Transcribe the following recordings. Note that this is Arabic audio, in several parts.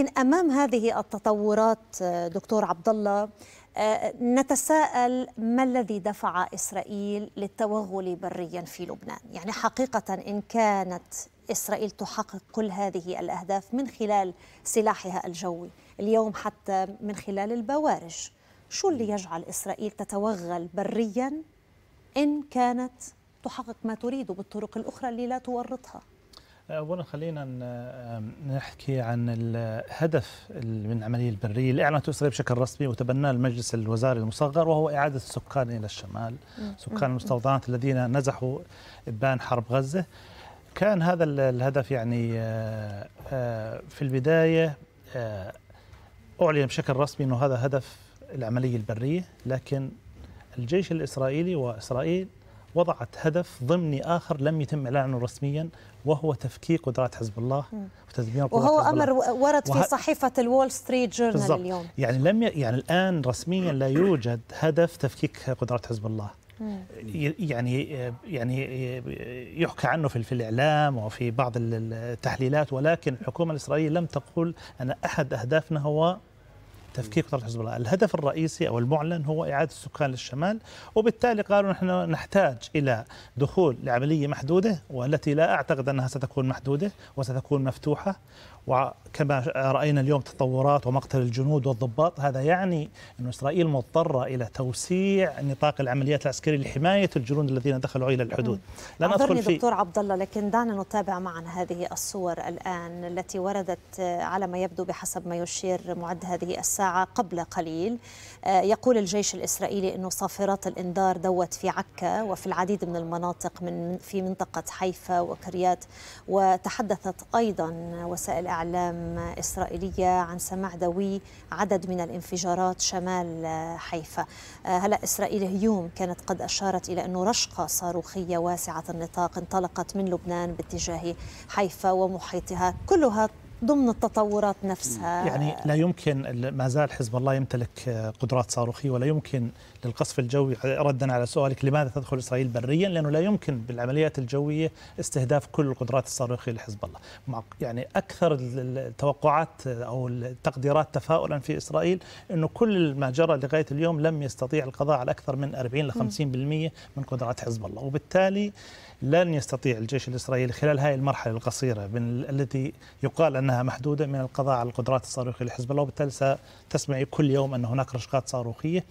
لكن امام هذه التطورات دكتور عبد الله آه، نتساءل ما الذي دفع اسرائيل للتوغل بريا في لبنان؟ يعني حقيقه ان كانت اسرائيل تحقق كل هذه الاهداف من خلال سلاحها الجوي، اليوم حتى من خلال البوارج، شو اللي يجعل اسرائيل تتوغل بريا ان كانت تحقق ما تريد بالطرق الاخرى اللي لا تورطها؟ اولا خلينا نحكي عن الهدف من العمليه البريه اللي اعلنته اسرائيل بشكل رسمي وتبناه المجلس الوزاري المصغر وهو اعاده السكان الى الشمال، سكان المستوطنات الذين نزحوا ابان حرب غزه. كان هذا الهدف يعني آه، آه، في البدايه آه، اعلن بشكل رسمي انه هذا هدف العمليه البريه، لكن الجيش الاسرائيلي واسرائيل وضعت هدف ضمني اخر لم يتم اعلانه رسميا وهو تفكيك قدرات حزب الله وتدمير وهو امر ورد في صحيفه الول ستريت جورنال اليوم يعني لم يعني الان رسميا لا يوجد هدف تفكيك قدرات حزب الله يعني يعني يحكى عنه في, في الاعلام وفي بعض التحليلات ولكن الحكومه الاسرائيليه لم تقول ان احد اهدافنا هو تفكيك وترك حزب الله الهدف الرئيسي أو المعلن هو إعادة السكان للشمال وبالتالي قالوا نحن نحتاج إلى دخول لعملية محدودة والتي لا أعتقد أنها ستكون محدودة وستكون مفتوحة وكما راينا اليوم تطورات ومقتل الجنود والضباط هذا يعني ان اسرائيل مضطره الى توسيع نطاق العمليات العسكريه لحمايه الجنود الذين دخلوا الى الحدود لن ادخل في دكتور عبد الله لكن دعنا نتابع معا هذه الصور الان التي وردت على ما يبدو بحسب ما يشير معد هذه الساعه ساعة قبل قليل آه، يقول الجيش الإسرائيلي انه صافرات الإنذار دوت في عكا وفي العديد من المناطق من في منطقة حيفا وكريات وتحدثت أيضا وسائل إعلام إسرائيلية عن سماع دوي عدد من الانفجارات شمال حيفا آه، هلأ إسرائيل هيوم كانت قد أشارت إلى أنه رشقة صاروخية واسعة النطاق انطلقت من لبنان باتجاه حيفا ومحيطها كلها ضمن التطورات نفسها يعني لا يمكن ما زال حزب الله يمتلك آه، قدرات صاروخيه ولا يمكن للقصف الجوي ردا على سؤالك لماذا تدخل اسرائيل بريا لانه لا يمكن بالعمليات الجويه استهداف كل القدرات الصاروخيه لحزب الله يعني اكثر التوقعات آه، او التقديرات تفاؤلا في اسرائيل انه كل ما جرى لغايه اليوم لم يستطيع القضاء على اكثر من 40 ل 50% من قدرات حزب الله وبالتالي لن يستطيع الجيش الإسرائيلي خلال هذه المرحلة القصيرة من التي يقال أنها محدودة من القضاء على القدرات الصاروخية لحزب الله وبالتالي ستسمعي كل يوم أن هناك رشقات صاروخية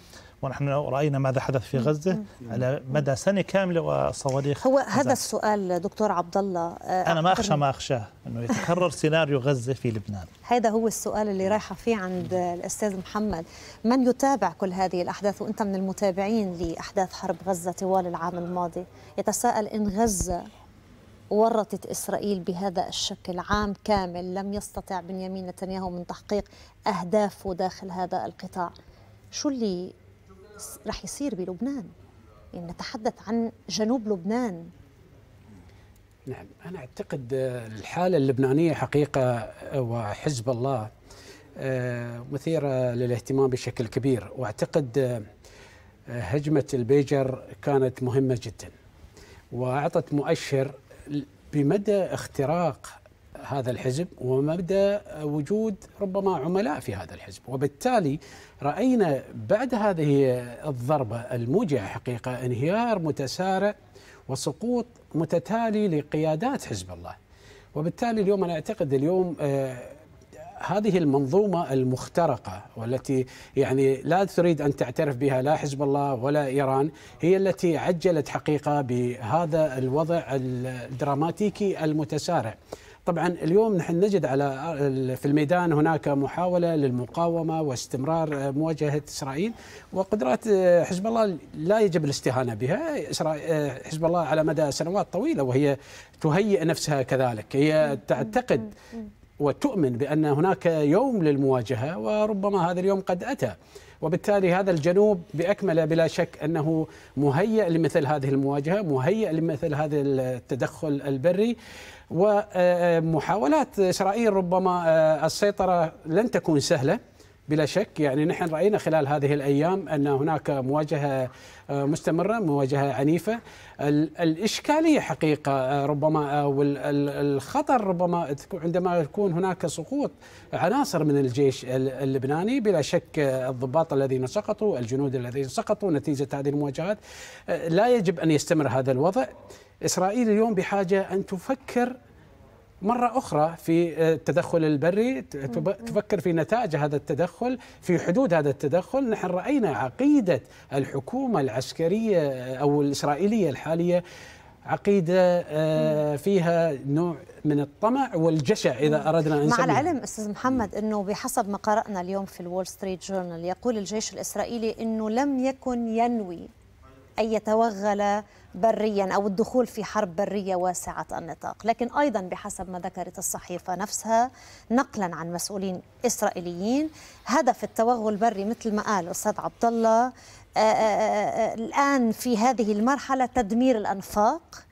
ونحن راينا ماذا حدث في غزه على مدى سنه كامله وصواريخ هو هذا السؤال دكتور عبد الله آه، انا ما اخشى ما اخشاه انه يتكرر سيناريو غزه في لبنان هذا هو السؤال اللي رايحه فيه عند الاستاذ محمد من يتابع كل هذه الاحداث وانت من المتابعين لاحداث حرب غزه طوال العام الماضي يتساءل ان غزه ورطت إسرائيل بهذا الشكل عام كامل لم يستطع بنيامين نتنياهو من تحقيق أهدافه داخل هذا القطاع شو اللي رح يصير بلبنان يعني نتحدث عن جنوب لبنان نعم أنا أعتقد آه، الحالة اللبنانية حقيقة آه، وحزب الله آه، مثيرة للاهتمام بشكل كبير وأعتقد هجمة البيجر كانت مهمة جدا وأعطت مؤشر بمدى اختراق هذا الحزب ومبدا وجود ربما عملاء في هذا الحزب وبالتالي راينا بعد هذه الضربه الموجعه حقيقه انهيار متسارع وسقوط متتالي لقيادات حزب الله وبالتالي اليوم انا اعتقد اليوم آه، هذه المنظومة المخترقة والتي يعني لا تريد أن تعترف بها لا حزب الله ولا إيران هي التي عجلت حقيقة بهذا الوضع الدراماتيكي المتسارع طبعا اليوم نحن نجد على في الميدان هناك محاوله للمقاومه واستمرار مواجهه اسرائيل وقدرات آه، حزب الله لا يجب الاستهانه بها آه، حزب الله على مدى سنوات طويله وهي تهيئ نفسها كذلك هي تعتقد وتؤمن بان هناك يوم للمواجهه وربما هذا اليوم قد اتى وبالتالي هذا الجنوب باكمله بلا شك انه مهيئ لمثل هذه المواجهه، مهيئ لمثل هذا التدخل البري ومحاولات اسرائيل ربما آه، السيطره لن تكون سهله بلا شك يعني نحن راينا خلال هذه الايام ان هناك مواجهه آه، مستمره مواجهه عنيفه الاشكاليه حقيقه آه، ربما والخطر ربما عندما يكون هناك سقوط عناصر من الجيش اللبناني بلا شك الضباط الذين سقطوا الجنود الذين سقطوا نتيجه هذه المواجهات لا يجب ان يستمر هذا الوضع إسرائيل اليوم بحاجة أن تفكر مرة أخرى في آه، التدخل البري تفكر في نتائج هذا التدخل في حدود هذا التدخل نحن رأينا عقيدة الحكومة العسكرية آه، أو الإسرائيلية الحالية عقيدة آه، فيها نوع من الطمع والجشع إذا أردنا أن نسميها. مع العلم أستاذ محمد أنه بحسب ما قرأنا اليوم في الول ستريت جورنال يقول الجيش الإسرائيلي أنه لم يكن ينوي أن يتوغل بريا أو الدخول في حرب برية واسعة النطاق لكن أيضا بحسب ما ذكرت الصحيفة نفسها نقلا عن مسؤولين إسرائيليين هدف التوغل البري مثل ما قال أستاذ عبد الله آه، آه، آه، الآن في هذه المرحلة تدمير الأنفاق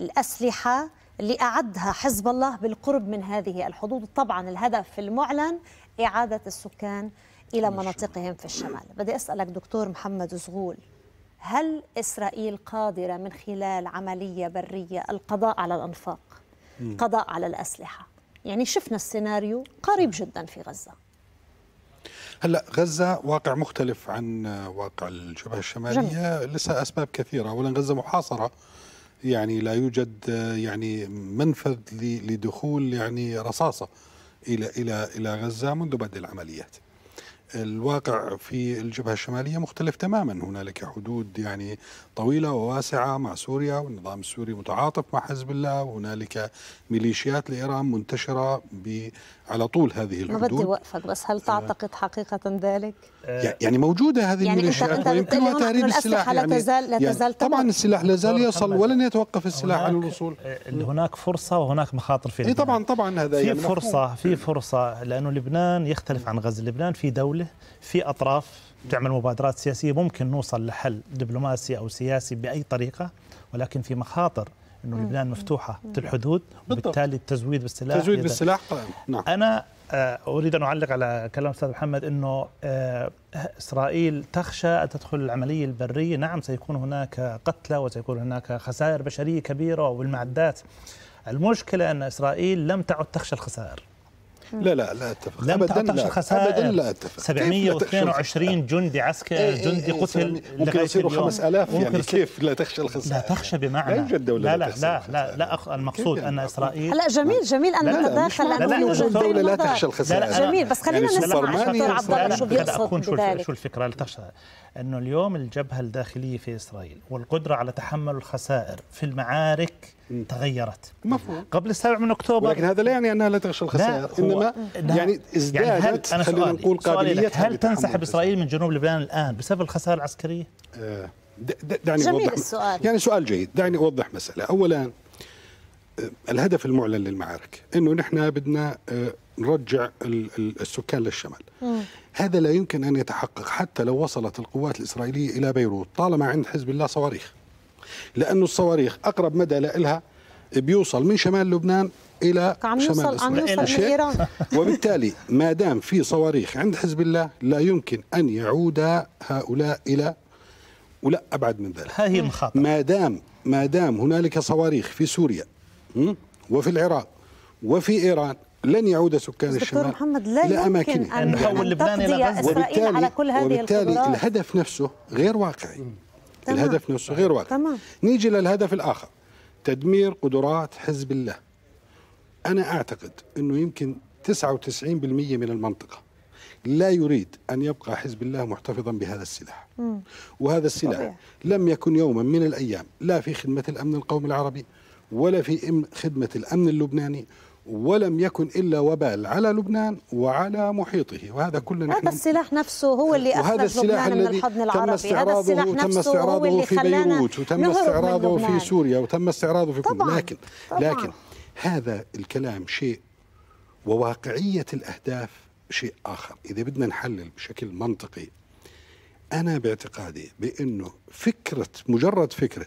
الأسلحة اللي أعدها حزب الله بالقرب من هذه الحدود طبعا الهدف المعلن إعادة السكان إلى مناطقهم في الشمال بدي أسألك دكتور محمد زغول هل إسرائيل قادرة من خلال عملية برية القضاء على الأنفاق م. قضاء على الأسلحة يعني شفنا السيناريو قريب جدا في غزة هلا غزه واقع مختلف عن واقع الجبهه الشماليه جميل. لسه اسباب كثيره اولا غزه محاصره يعني لا يوجد يعني منفذ لدخول يعني رصاصه الى الى الى غزه منذ بدء العمليات الواقع في الجبهة الشمالية مختلف تماما هنالك حدود يعني طويلة وواسعة مع سوريا والنظام السوري متعاطف مع حزب الله وهنالك ميليشيات لإيران منتشرة على طول هذه الحدود ما بدي اوقفك بس هل تعتقد حقيقه ذلك؟ يعني موجوده هذه يعني الميليشيات ويمكنها تهريب السلاح يعني, لا تزال لا يعني تزال يعني طبعا السلاح لا زال يصل ولن يتوقف السلاح عن الوصول هناك فرصه وهناك مخاطر في لبنان طبعا طبعا هذا في يعني فرصه في فرصه لانه لبنان يختلف عن غزه لبنان في دوله في اطراف بتعمل مبادرات سياسيه ممكن نوصل لحل دبلوماسي او سياسي باي طريقه ولكن في مخاطر انه لبنان مفتوحه الحدود وبالتالي التزويد بالسلاح التزويد بالسلاح نعم انا آه، اريد ان اعلق على كلام استاذ محمد انه آه، اسرائيل تخشى ان تدخل العمليه البريه، نعم سيكون هناك قتلى وسيكون هناك خسائر بشريه كبيره والمعدات. المشكله ان اسرائيل لم تعد تخشى الخسائر. لا لا لا اتفق لم تعطش الخسائر ابدا لا اتفق 722 جندي عسكري إيه، إيه، جندي قتل ممكن يصيروا 5000 يعني كيف لا تخشى الخسائر لا تخشى بمعنى لا يوجد دولة لا لا لا لا, لا المقصود ان اسرائيل هلا جميل جميل ان نتداخل لا يوجد دولة لا تخشى الخسائر جميل بس يعني خلينا نسمع دكتور عبد الله شو بيقصد بذلك شو الفكرة لا تخشى انه اليوم الجبهة الداخلية في اسرائيل والقدرة على تحمل الخسائر في المعارك تغيرت مفهوم قبل السابع من اكتوبر لكن هذا لا يعني انها لا تغشى الخسائر انما يعني ازدادت يعني هل أنا خلينا نقول قابليتها هل تنسحب اسرائيل من جنوب لبنان الان بسبب الخسائر العسكريه؟ آه دعني جميل أوضح السؤال يعني سؤال جيد دعني اوضح مساله اولا آه، الهدف المعلن للمعارك انه نحن بدنا آه، نرجع السكان للشمال هذا لا يمكن ان يتحقق حتى لو وصلت القوات الاسرائيليه الى بيروت طالما عند حزب الله صواريخ لانه الصواريخ اقرب مدى لها بيوصل من شمال لبنان الى عم يوصل شمال عم يوصل من ايران وبالتالي ما دام في صواريخ عند حزب الله لا يمكن ان يعود هؤلاء الى ولا ابعد من ذلك هذه المخاطر ما دام ما دام هنالك صواريخ في سوريا وفي العراق وفي ايران لن يعود سكان الشمال محمد لا إلى أماكنهم أن, أن, أن غزة وبالتالي, على كل هذه وبالتالي الهدف نفسه غير واقعي تمام. الهدف نفسه غير واضح تمام. نيجي للهدف الآخر تدمير قدرات حزب الله أنا أعتقد أنه يمكن 99% من المنطقة لا يريد أن يبقى حزب الله محتفظا بهذا السلاح مم. وهذا السلاح طبيعي. لم يكن يوما من الأيام لا في خدمة الأمن القومي العربي ولا في خدمة الأمن اللبناني ولم يكن الا وبال على لبنان وعلى محيطه وهذا كل نحن هذا السلاح نفسه هو اللي اخرج لبنان من الحضن العربي هذا السلاح نفسه استعراضه هو اللي في بيروت وتم استعراضه في سوريا وتم استعراضه في كل لكن طبعًا لكن هذا الكلام شيء وواقعيه الاهداف شيء اخر اذا بدنا نحلل بشكل منطقي انا باعتقادي بانه فكره مجرد فكره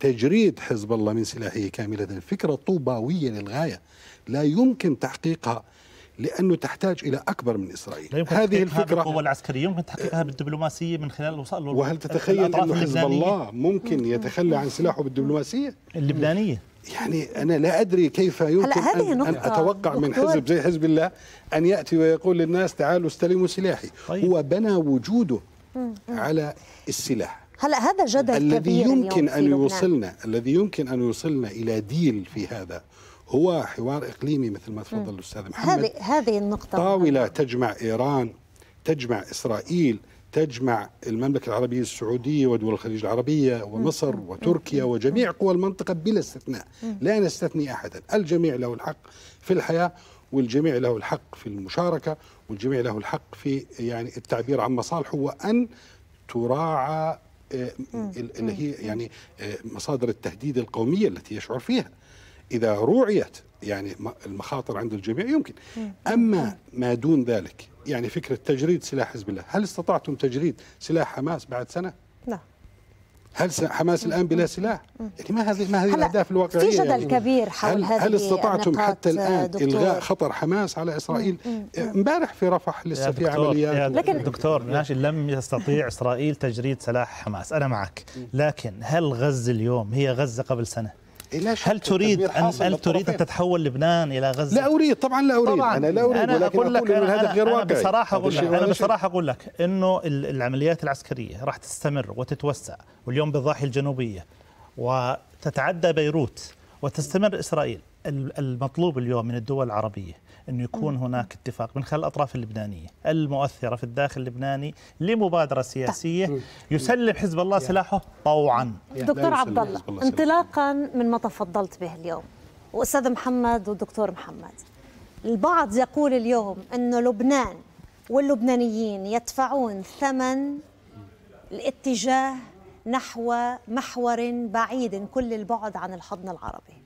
تجريد حزب الله من سلاحه كامله فكره طوباويه للغايه لا يمكن تحقيقها لانه تحتاج الى اكبر من اسرائيل لا يمكن هذه الفكره القوه العسكريه يمكن تحقيقها بالدبلوماسيه من خلال الوصول وهل تتخيل انه حزب الله ممكن يتخلى عن سلاحه بالدبلوماسيه اللبنانيه يعني انا لا ادري كيف يمكن أن, ان اتوقع من حزب زي حزب الله ان ياتي ويقول للناس تعالوا استلموا سلاحي طيب. هو بنى وجوده على السلاح هلا هذا جدل الذي كبير يمكن اليوم ان يوصلنا الذي يمكن ان يوصلنا الى ديل في هذا هو حوار إقليمي مثل ما تفضل الأستاذ محمد هذه هذه النقطة طاولة تجمع إيران تجمع إسرائيل تجمع المملكة العربية السعودية ودول الخليج العربية ومصر وتركيا وجميع قوى المنطقة بلا استثناء لا نستثني أحدا الجميع له الحق في الحياة والجميع له الحق في المشاركة والجميع له الحق في يعني التعبير عن مصالحه وأن تراعى آه، اللي هي يعني آه، مصادر التهديد القومية التي يشعر فيها إذا روعيت يعني المخاطر عند الجميع يمكن أما ما دون ذلك يعني فكرة تجريد سلاح حزب الله هل استطعتم تجريد سلاح حماس بعد سنة؟ لا هل حماس الان بلا سلاح؟ يعني ما هذه ما هذه الاهداف الواقعيه في جدل يعني كبير حول هذه هل استطعتم حتى الان دكتور. الغاء خطر حماس على اسرائيل؟ إيه، امبارح في رفح لسه في عمليات لكن دكتور ناشي لم يستطيع اسرائيل تجريد سلاح حماس انا معك لكن هل غزه اليوم هي غزه قبل سنه؟ هل تريد أن هل تريد أن تتحول لبنان إلى غزة؟ لا أريد طبعا لا أريد طبعا أنا لا أريد أنا ولكن أقول لك أنا, أنا, غير أنا بصراحة أقول لك أنا بصراحة أقول لك إنه العمليات العسكرية راح تستمر وتتوسع واليوم بالضاحية الجنوبية وتتعدى بيروت وتستمر إسرائيل المطلوب اليوم من الدول العربية أنه يكون هناك اتفاق من خلال الأطراف اللبنانية المؤثرة في الداخل اللبناني لمبادرة سياسية طيب. يسلم حزب الله سلاحه طوعا دكتور عبد الله انطلاقا من ما تفضلت به اليوم وأستاذ محمد والدكتور محمد البعض يقول اليوم أنه لبنان واللبنانيين يدفعون ثمن الاتجاه نحو محور بعيد كل البعد عن الحضن العربي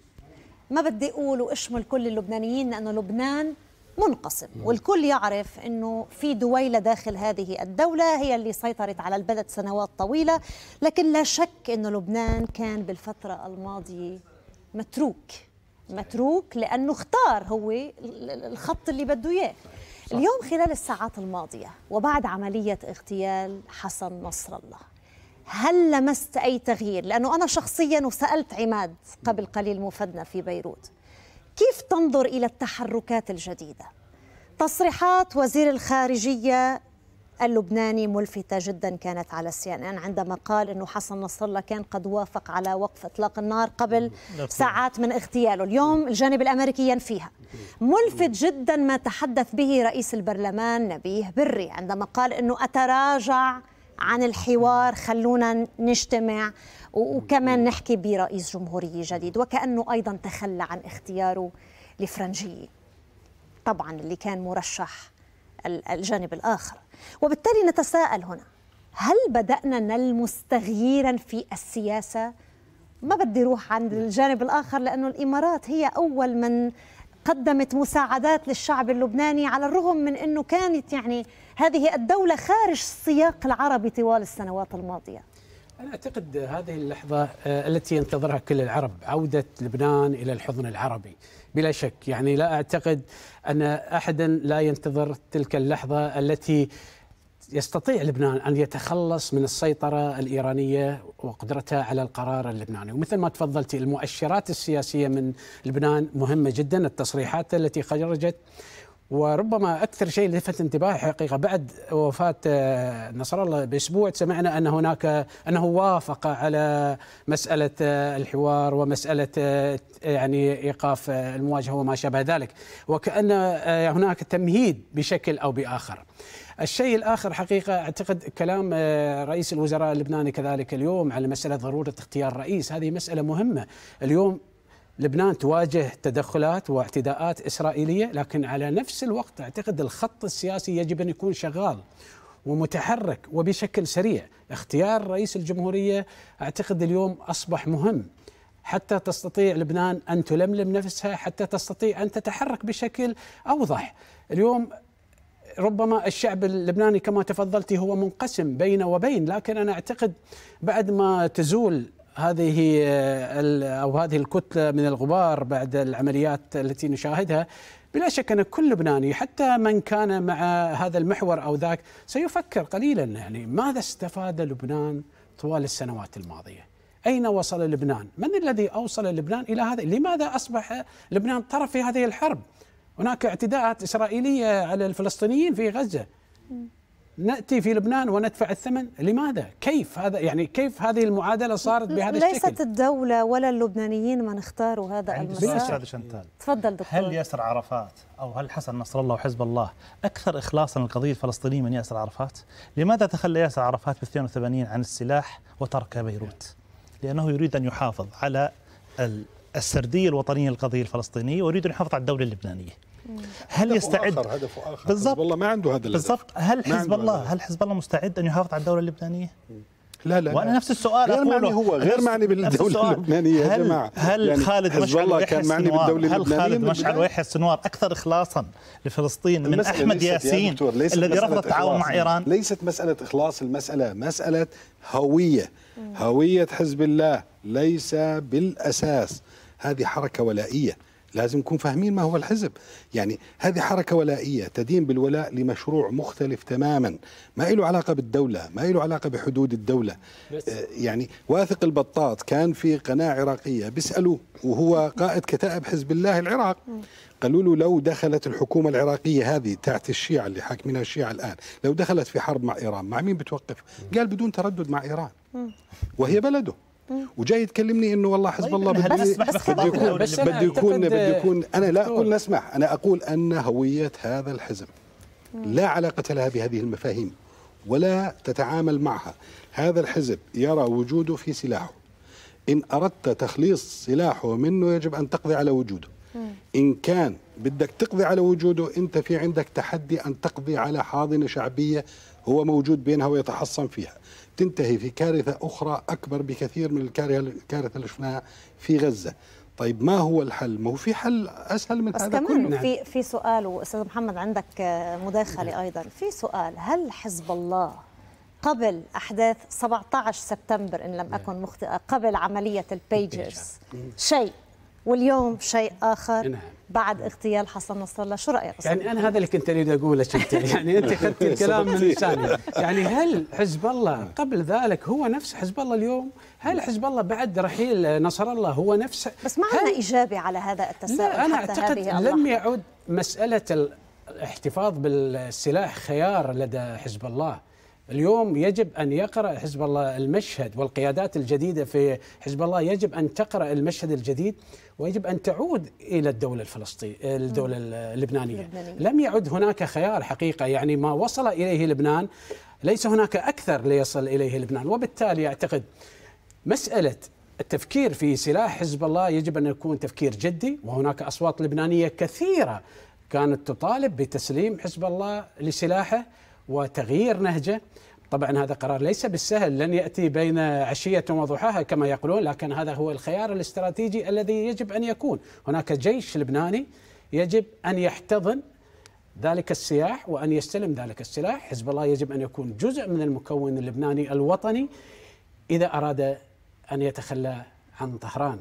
ما بدي أقول وأشمل كل اللبنانيين لأنه لبنان منقسم نعم. والكل يعرف أنه في دويلة داخل هذه الدولة هي اللي سيطرت على البلد سنوات طويلة لكن لا شك أنه لبنان كان بالفترة الماضية متروك متروك لأنه اختار هو الخط اللي بده إياه اليوم خلال الساعات الماضية وبعد عملية اغتيال حسن نصر الله هل لمست أي تغيير؟ لأنه أنا شخصيا وسألت عماد قبل قليل مفدنا في بيروت كيف تنظر إلى التحركات الجديدة؟ تصريحات وزير الخارجية اللبناني ملفتة جدا كانت على سي ان ان عندما قال انه حسن نصر الله كان قد وافق على وقف اطلاق النار قبل نعم. ساعات من اغتياله، اليوم الجانب الامريكي ينفيها. ملفت جدا ما تحدث به رئيس البرلمان نبيه بري عندما قال انه اتراجع عن الحوار خلونا نجتمع وكمان نحكي برئيس جمهورية جديد وكأنه أيضا تخلى عن اختياره لفرنجية طبعا اللي كان مرشح الجانب الآخر وبالتالي نتساءل هنا هل بدأنا نلمس تغييرا في السياسة ما بدي روح عند الجانب الآخر لأنه الإمارات هي أول من قدمت مساعدات للشعب اللبناني على الرغم من أنه كانت يعني هذه الدولة خارج السياق العربي طوال السنوات الماضية أنا أعتقد هذه اللحظة آه، التي ينتظرها كل العرب عودة لبنان إلى الحضن العربي بلا شك يعني لا أعتقد أن أحدا لا ينتظر تلك اللحظة التي يستطيع لبنان ان يتخلص من السيطره الايرانيه وقدرتها على القرار اللبناني، ومثل ما تفضلتي المؤشرات السياسيه من لبنان مهمه جدا، التصريحات التي خرجت وربما اكثر شيء لفت انتباهي حقيقه بعد وفاه آه، نصر الله باسبوع سمعنا ان هناك انه وافق على مساله آه، الحوار ومساله آه، يعني ايقاف المواجهه وما شابه ذلك وكان هناك تمهيد بشكل او باخر. الشيء الاخر حقيقه اعتقد كلام رئيس الوزراء اللبناني كذلك اليوم على مساله ضروره اختيار رئيس هذه مساله مهمه اليوم لبنان تواجه تدخلات واعتداءات إسرائيلية لكن على نفس الوقت أعتقد الخط السياسي يجب أن يكون شغال ومتحرك وبشكل سريع اختيار رئيس الجمهورية أعتقد اليوم أصبح مهم حتى تستطيع لبنان أن تلملم نفسها حتى تستطيع أن تتحرك بشكل أوضح اليوم ربما الشعب اللبناني كما تفضلتي هو منقسم بين وبين لكن أنا أعتقد بعد ما تزول هذه آه، او هذه الكتله من الغبار بعد العمليات التي نشاهدها بلا شك ان كل لبناني حتى من كان مع هذا المحور او ذاك سيفكر قليلا يعني ماذا استفاد لبنان طوال السنوات الماضيه؟ اين وصل لبنان؟ من الذي اوصل لبنان الى هذا؟ لماذا اصبح لبنان طرف في هذه الحرب؟ هناك اعتداءات اسرائيليه على الفلسطينيين في غزه. ناتي في لبنان وندفع الثمن لماذا كيف هذا يعني كيف هذه المعادله صارت بهذا الشكل ليست الدوله ولا اللبنانيين من اختاروا هذا المسار شنتال تفضل دكتور هل ياسر عرفات او هل حسن نصر الله وحزب الله اكثر اخلاصا للقضيه الفلسطينيه من ياسر عرفات لماذا تخلى ياسر عرفات في 82 عن السلاح وترك بيروت لانه يريد ان يحافظ على السرديه الوطنيه للقضيه الفلسطينيه ويريد ان يحافظ على الدوله اللبنانيه هل يستعد آخر هدفه آخر ما عنده هذا بالضبط هل حزب الله هل حزب الله مستعد أن يحافظ على الدولة اللبنانية؟ لا لا وانا نفس السؤال غير معني هو غير معني بالدوله اللبنانيه يا جماعه هل يعني خالد مشعل كان معني بالدوله اللبنانيه هل خالد مشعل ويحيى السنوار اكثر اخلاصا لفلسطين من احمد ياسين يا الذي رفض التعاون مع ايران ليست مساله اخلاص المساله مساله هويه هويه حزب الله ليس بالاساس هذه حركه ولائيه لازم نكون فاهمين ما هو الحزب يعني هذه حركة ولائية تدين بالولاء لمشروع مختلف تماما ما له علاقة بالدولة ما له علاقة بحدود الدولة بس. آه، يعني واثق البطاط كان في قناة عراقية بيسألوه وهو قائد كتائب حزب الله العراق قالوا له لو دخلت الحكومة العراقية هذه تاعت الشيعة اللي حاكمينها الشيعة الآن لو دخلت في حرب مع إيران مع مين بتوقف قال بدون تردد مع إيران وهي بلده وجاي تكلمني انه والله حزب طيب، الله بده بده يكون بده يكون بده يكون انا لا اقول نسمح انا اقول ان هويه هذا الحزب لا علاقه لها بهذه المفاهيم ولا تتعامل معها هذا الحزب يرى وجوده في سلاحه إن أردت تخليص سلاحه منه يجب أن تقضي على وجوده إن كان بدك تقضي على وجوده أنت في عندك تحدي أن تقضي على حاضنة شعبية هو موجود بينها ويتحصن فيها تنتهي في كارثة أخرى أكبر بكثير من الكارثة اللي شفناها في غزة طيب ما هو الحل؟ ما هو في حل اسهل من بس هذا كمان كله في في سؤال واستاذ محمد عندك آه، مداخله نعم. ايضا، في سؤال هل حزب الله قبل احداث 17 سبتمبر ان لم نعم. اكن مخطئه قبل عمليه البيجرز شيء واليوم شيء اخر نعم. بعد اغتيال حسن نصر الله شو رايك يعني انا هذا اللي كنت اريد اقوله انت يعني انت اخذت الكلام من لساني يعني هل حزب الله قبل ذلك هو نفس حزب الله اليوم هل حزب الله بعد رحيل نصر الله هو نفسه بس ما عندنا اجابه على هذا التساؤل لا انا اعتقد لم يعد مساله الاحتفاظ بالسلاح خيار لدى حزب الله اليوم يجب ان يقرا حزب الله المشهد والقيادات الجديده في حزب الله يجب ان تقرا المشهد الجديد ويجب ان تعود الى الدوله الفلسطينيه الدوله اللبنانيه لم يعد هناك خيار حقيقه يعني ما وصل اليه لبنان ليس هناك اكثر ليصل اليه لبنان وبالتالي اعتقد مساله التفكير في سلاح حزب الله يجب ان يكون تفكير جدي وهناك اصوات لبنانيه كثيره كانت تطالب بتسليم حزب الله لسلاحه وتغيير نهجه طبعا هذا قرار ليس بالسهل لن ياتي بين عشيه وضحاها كما يقولون لكن هذا هو الخيار الاستراتيجي الذي يجب ان يكون هناك جيش لبناني يجب ان يحتضن ذلك السياح وان يستلم ذلك السلاح حزب الله يجب ان يكون جزء من المكون اللبناني الوطني اذا اراد ان يتخلى عن طهران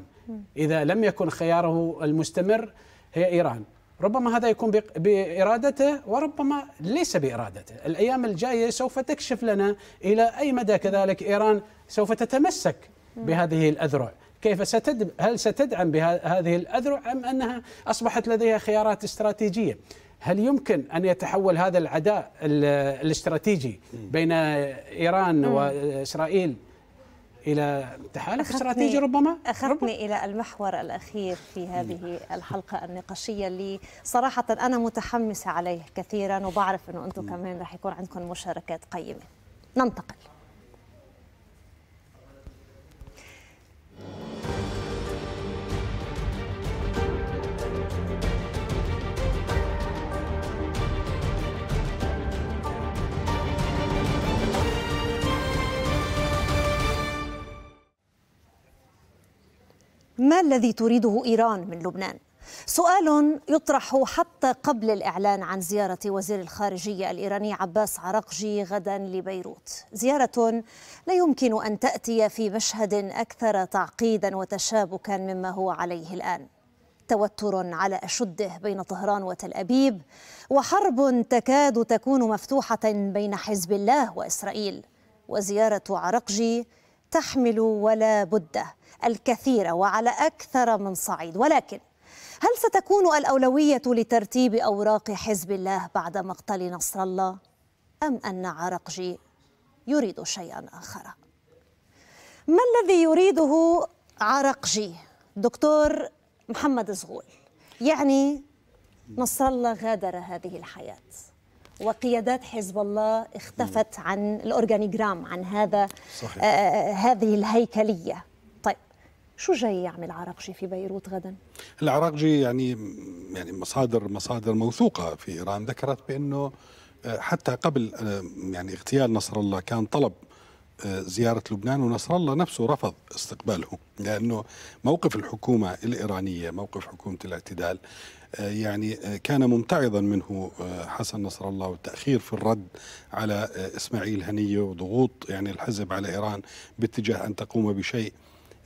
اذا لم يكن خياره المستمر هي ايران ربما هذا يكون بإرادته وربما ليس بإرادته الأيام الجاية سوف تكشف لنا إلى أي مدى كذلك إيران سوف تتمسك بهذه الأذرع كيف ستدعم هل ستدعم بهذه الأذرع أم أنها أصبحت لديها خيارات استراتيجية هل يمكن أن يتحول هذا العداء الاستراتيجي بين إيران نعم. وإسرائيل الى تحالف استراتيجي ربما اخذتني ربما؟ الى المحور الاخير في هذه الحلقه النقاشيه اللي صراحه انا متحمسه عليه كثيرا وبعرف انه انتم كمان رح يكون عندكم مشاركات قيمه ننتقل ما الذي تريده إيران من لبنان؟ سؤال يطرح حتى قبل الإعلان عن زيارة وزير الخارجية الإيراني عباس عرقجي غدا لبيروت زيارة لا يمكن أن تأتي في مشهد أكثر تعقيدا وتشابكا مما هو عليه الآن توتر على أشده بين طهران وتل أبيب وحرب تكاد تكون مفتوحة بين حزب الله وإسرائيل وزيارة عرقجي تحمل ولا بده الكثيرة وعلى أكثر من صعيد ولكن هل ستكون الأولوية لترتيب أوراق حزب الله بعد مقتل نصر الله أم أن عرقجي يريد شيئا آخر ما الذي يريده عرقجي دكتور محمد زغول يعني نصر الله غادر هذه الحياة وقيادات حزب الله اختفت عن الأورجانيجرام عن هذا صحيح. آه, آه، هذه الهيكلية شو جاي يعمل عراقجي في بيروت غدا؟ العراقجي يعني يعني مصادر مصادر موثوقه في ايران ذكرت بانه آه، حتى قبل آه، يعني اغتيال نصر الله كان طلب آه، زيارة لبنان ونصر الله نفسه رفض استقباله لأنه موقف الحكومة الإيرانية موقف حكومة الاعتدال يعني كان ممتعضا منه حسن نصر الله والتأخير في الرد على إسماعيل هنية وضغوط يعني الحزب على إيران باتجاه أن تقوم بشيء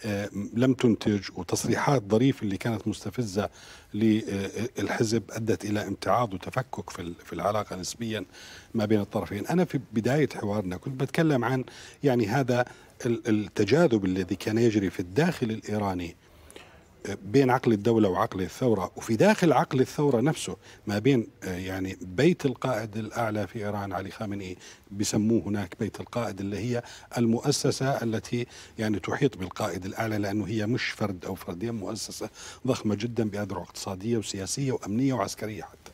آه، لم تنتج وتصريحات ظريف اللي كانت مستفزة للحزب أدت إلى امتعاض وتفكك في العلاقة نسبيا ما بين الطرفين أنا في بداية حوارنا كنت بتكلم عن يعني هذا التجاذب الذي كان يجري في الداخل الإيراني بين عقل الدولة وعقل الثورة وفي داخل عقل الثورة نفسه ما بين آه، يعني بيت القائد الأعلى في إيران علي خامنئي بسموه هناك بيت القائد اللي هي المؤسسة التي يعني تحيط بالقائد الأعلى لأنه هي مش فرد أو فردين مؤسسة ضخمة جدا بأذرع اقتصادية وسياسية وأمنية وعسكرية حتى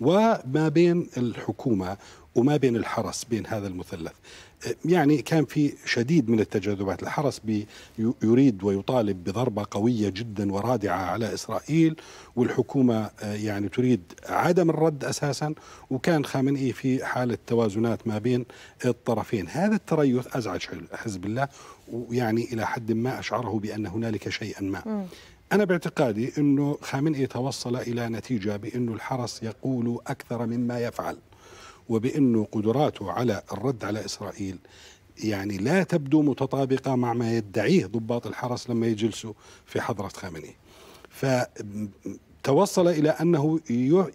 وما بين الحكومه وما بين الحرس بين هذا المثلث أه، يعني كان في شديد من التجاذبات الحرس يريد ويطالب بضربة قوية جدا ورادعة على إسرائيل والحكومة أه، يعني تريد عدم الرد أساسا وكان خامنئي في حالة توازنات ما بين الطرفين هذا التريث أزعج حزب الله ويعني إلى حد ما أشعره بأن هنالك شيئا ما أنا باعتقادي أنه خامنئي إيه توصل إلى نتيجة بأنه الحرس يقول أكثر مما يفعل وبأنه قدراته على الرد على إسرائيل يعني لا تبدو متطابقة مع ما يدعيه ضباط الحرس لما يجلسوا في حضرة خامنئي فتوصل إلى أنه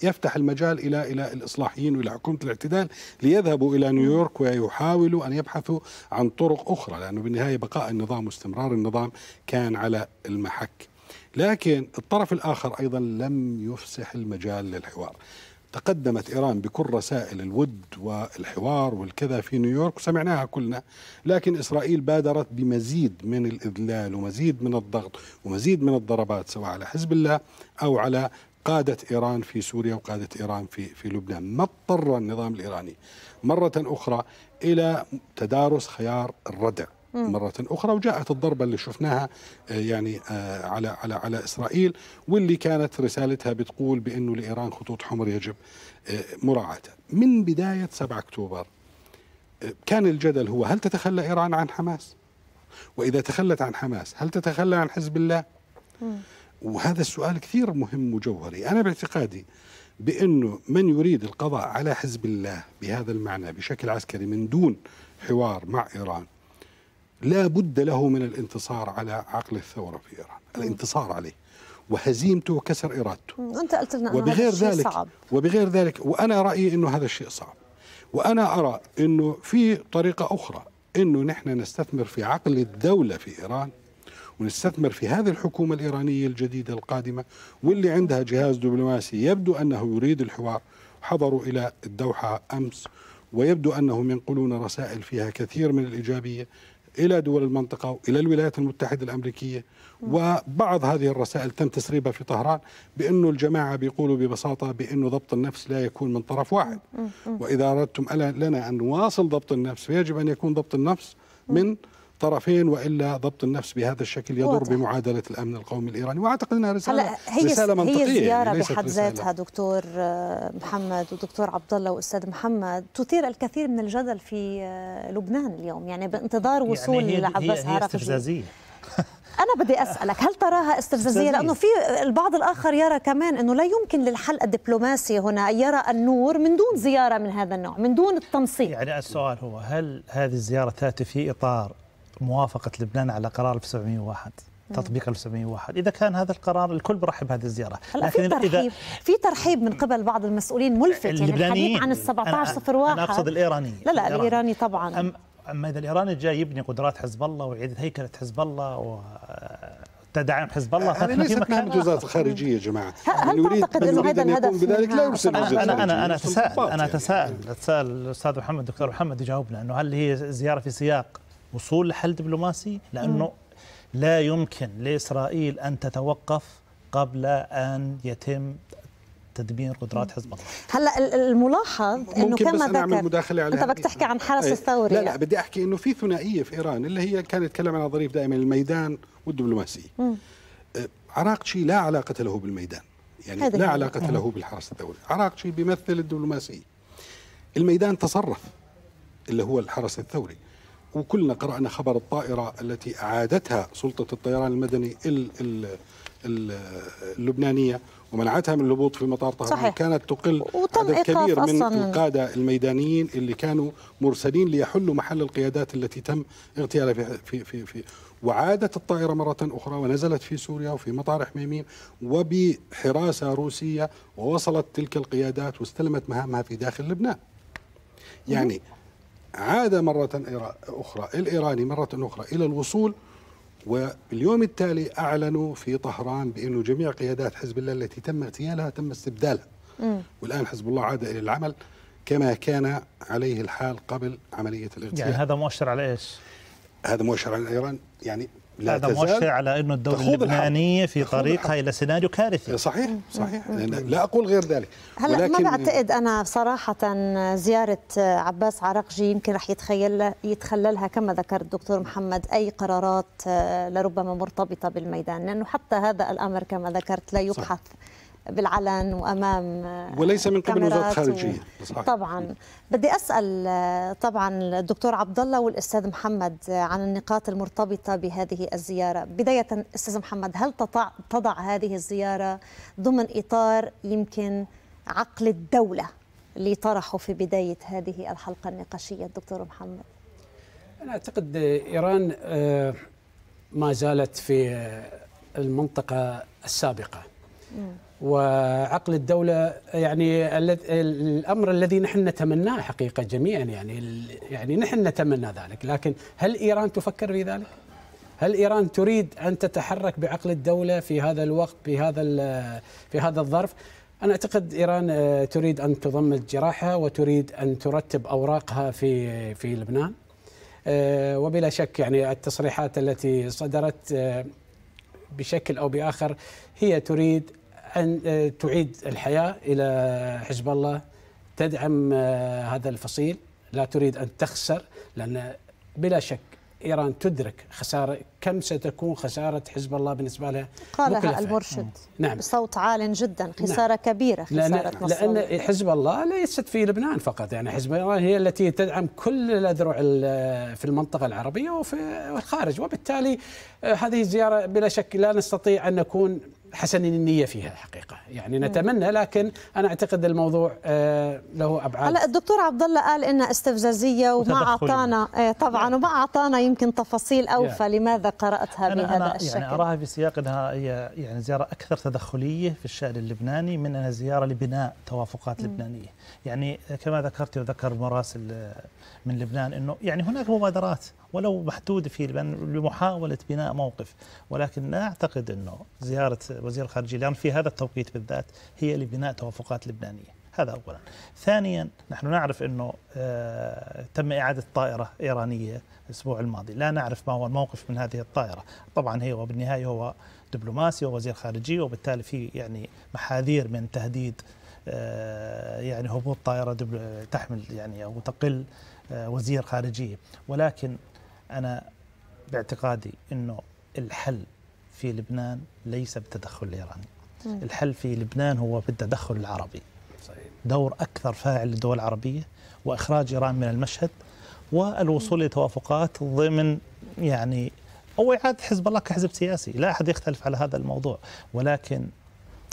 يفتح المجال إلى إلى الإصلاحيين وإلى حكومة الاعتدال ليذهبوا إلى نيويورك ويحاولوا أن يبحثوا عن طرق أخرى لأنه بالنهاية بقاء النظام واستمرار النظام كان على المحك لكن الطرف الآخر أيضا لم يفسح المجال للحوار تقدمت إيران بكل رسائل الود والحوار والكذا في نيويورك وسمعناها كلنا لكن إسرائيل بادرت بمزيد من الإذلال ومزيد من الضغط ومزيد من الضربات سواء على حزب الله أو على قادة إيران في سوريا وقادة إيران في, في لبنان ما اضطر النظام الإيراني مرة أخرى إلى تدارس خيار الردع مرة أخرى وجاءت الضربة اللي شفناها آه، يعني آه، على على على إسرائيل واللي كانت رسالتها بتقول بأنه لإيران خطوط حمر يجب آه، مراعاتها من بداية 7 أكتوبر كان الجدل هو هل تتخلى إيران عن حماس وإذا تخلت عن حماس هل تتخلى عن حزب الله وهذا السؤال كثير مهم وجوهري أنا باعتقادي بأنه من يريد القضاء على حزب الله بهذا المعنى بشكل عسكري من دون حوار مع إيران لا بد له من الانتصار على عقل الثورة في إيران الانتصار عليه وهزيمته وكسر إرادته أنت قلت لنا وبغير هذا ذلك صعب. وبغير ذلك وأنا رأيي أنه هذا الشيء صعب وأنا أرى أنه في طريقة أخرى أنه نحن نستثمر في عقل الدولة في إيران ونستثمر في هذه الحكومة الإيرانية الجديدة القادمة واللي عندها جهاز دبلوماسي يبدو أنه يريد الحوار حضروا إلى الدوحة أمس ويبدو أنهم ينقلون رسائل فيها كثير من الإيجابية إلى دول المنطقة وإلى الولايات المتحدة الأمريكية وبعض هذه الرسائل تم تسريبها في طهران بأنه الجماعة بيقولوا ببساطة بأنه ضبط النفس لا يكون من طرف واحد وإذا أردتم لنا أن نواصل ضبط النفس فيجب أن يكون ضبط النفس من الطرفين والا ضبط النفس بهذا الشكل يضر بمعادله الامن القومي الايراني واعتقد انها رساله هي رساله منطقيه هي زياره يعني بحد ذاتها دكتور آه، محمد ودكتور عبد الله واستاذ محمد تثير الكثير من الجدل في آه، لبنان اليوم يعني بانتظار يعني وصول يعني هي هي عرفة أنا بدي أسألك هل تراها استفزازية لأنه في البعض الآخر يرى كمان أنه لا يمكن للحل الدبلوماسي هنا يرى النور من دون زيارة من هذا النوع من دون التنسيق يعني السؤال هو هل هذه الزيارة تأتي في إطار موافقة لبنان على قرار 1901 تطبيق 1901 اذا كان هذا القرار الكل برحب بهذه الزياره لكن في ترحيب إذا في ترحيب من قبل بعض المسؤولين ملفت يعني الحديث عن ال 1701 أنا, اقصد الايراني لا لا الايراني, الإيراني طبعا أم اما اذا الايراني جاي يبني قدرات حزب الله ويعيد هيكله حزب الله و تدعم حزب الله هذه يعني ليست مهام وزارة الخارجية يا جماعة هل تعتقد انه هذا الهدف بذلك لا يرسل انا انا انا اتساءل انا يعني. اتساءل اتساءل الاستاذ محمد الدكتور محمد يجاوبنا انه هل هي زيارة في سياق وصول لحل دبلوماسي لانه لا يمكن لاسرائيل ان تتوقف قبل ان يتم تدمير قدرات حزب الله هلا الملاحظ انه كما ذكر أعمل مداخلة على انت بدك تحكي عن حرس إيه. الثوري لا, لا لا بدي احكي انه في ثنائيه في ايران اللي هي كانت تتكلم عن ظريف دائما الميدان والدبلوماسيه إيه، عراقشي لا علاقه له بالميدان يعني لا علاقه له بالحرس الثوري عراقشي بيمثل الدبلوماسيه الميدان تصرف اللي هو الحرس الثوري وكلنا قرأنا خبر الطائرة التي أعادتها سلطة الطيران المدني اللبنانية ومنعتها من الهبوط في مطار طهران صحيح. كانت تقل عدد كبير من القادة الميدانيين اللي كانوا مرسلين ليحلوا محل القيادات التي تم اغتيالها في, في, في, في وعادت الطائرة مرة أخرى ونزلت في سوريا وفي مطار حميميم وبحراسة روسية ووصلت تلك القيادات واستلمت مهامها في داخل لبنان يعني عاد مرة أخرى الإيراني مرة أخرى إلى الوصول واليوم التالي أعلنوا في طهران بأنه جميع قيادات حزب الله التي تم اغتيالها تم استبدالها والآن حزب الله عاد إلى العمل كما كان عليه الحال قبل عملية الاغتيال يعني هذا مؤشر على إيش؟ هذا مؤشر على إيران يعني لا هذا مؤشر على أن الدولة اللبنانية في طريقها إلى سيناريو كارثي إيه، صحيح صحيح لا أقول غير ذلك هلا ما بعتقد أنا صراحة زيارة عباس عراقجي يمكن رح يتخيل يتخللها كما ذكر الدكتور محمد أي قرارات آه، لربما مرتبطة بالميدان لأنه حتى هذا الأمر كما ذكرت لا يبحث صح. بالعلن وامام آه، وليس من قبل وزاره الخارجيه و... طبعا بدي اسال آه، طبعا الدكتور عبد الله والاستاذ محمد آه، عن النقاط المرتبطه بهذه الزياره بدايه استاذ محمد هل تضع, تضع هذه الزياره ضمن اطار يمكن عقل الدوله اللي طرحه في بدايه هذه الحلقه النقاشيه الدكتور محمد انا اعتقد ايران ما زالت في المنطقه السابقه وعقل الدولة يعني الأمر الذي نحن نتمناه حقيقة جميعا يعني يعني نحن نتمنى ذلك لكن هل إيران تفكر في ذلك؟ هل إيران تريد أن تتحرك بعقل الدولة في هذا الوقت في هذا في هذا الظرف؟ أنا أعتقد إيران آه، تريد أن تضمد جراحها وتريد أن ترتب أوراقها في في لبنان آه، وبلا شك يعني التصريحات التي صدرت آه، بشكل أو بآخر هي تريد أن آه، تعيد الحياة إلى حزب الله تدعم آه، هذا الفصيل لا تريد أن تخسر لأن بلا شك إيران تدرك خسارة كم ستكون خسارة حزب الله بالنسبة لها قالها مكلفة. المرشد نعم. بصوت عال جدا نعم. خسارة نعم. كبيرة خسارة لأن, لأن حزب الله ليست في لبنان فقط يعني حزب الله هي التي تدعم كل الأذرع آه، في المنطقة العربية وفي الخارج وبالتالي هذه الزيارة بلا شك لا نستطيع أن نكون حسن النية فيها الحقيقة يعني نتمنى لكن أنا أعتقد الموضوع آه، له أبعاد هلا الدكتور عبد الله قال إنها استفزازية وما أعطانا إيه، طبعا وما أعطانا يمكن تفاصيل أوفى لماذا قرأتها أنا بهذا أنا يعني الشكل يعني أراها في سياق أنها هي يعني زيارة أكثر تدخلية في الشأن اللبناني من أنها زيارة لبناء توافقات لبنانية يعني كما ذكرت وذكر مراسل آه، من لبنان انه يعني هناك مبادرات ولو محدوده في لبنان لمحاوله بناء موقف ولكن لا اعتقد انه زياره وزير الخارجيه لان في هذا التوقيت بالذات هي لبناء توافقات لبنانيه هذا اولا ثانيا نحن نعرف انه آه، تم اعاده طائره ايرانيه الاسبوع الماضي لا نعرف ما هو الموقف من هذه الطائره طبعا هي وبالنهايه هو دبلوماسي ووزير خارجيه وبالتالي في يعني محاذير من تهديد آه، يعني هبوط طائرة تحمل يعني أو تقل آه، وزير خارجية ولكن أنا باعتقادي أنه الحل في لبنان ليس بالتدخل الإيراني الحل في لبنان هو بالتدخل العربي دور أكثر فاعل للدول العربية وإخراج إيران من المشهد والوصول لتوافقات ضمن يعني أو إعادة حزب الله كحزب سياسي لا أحد يختلف على هذا الموضوع ولكن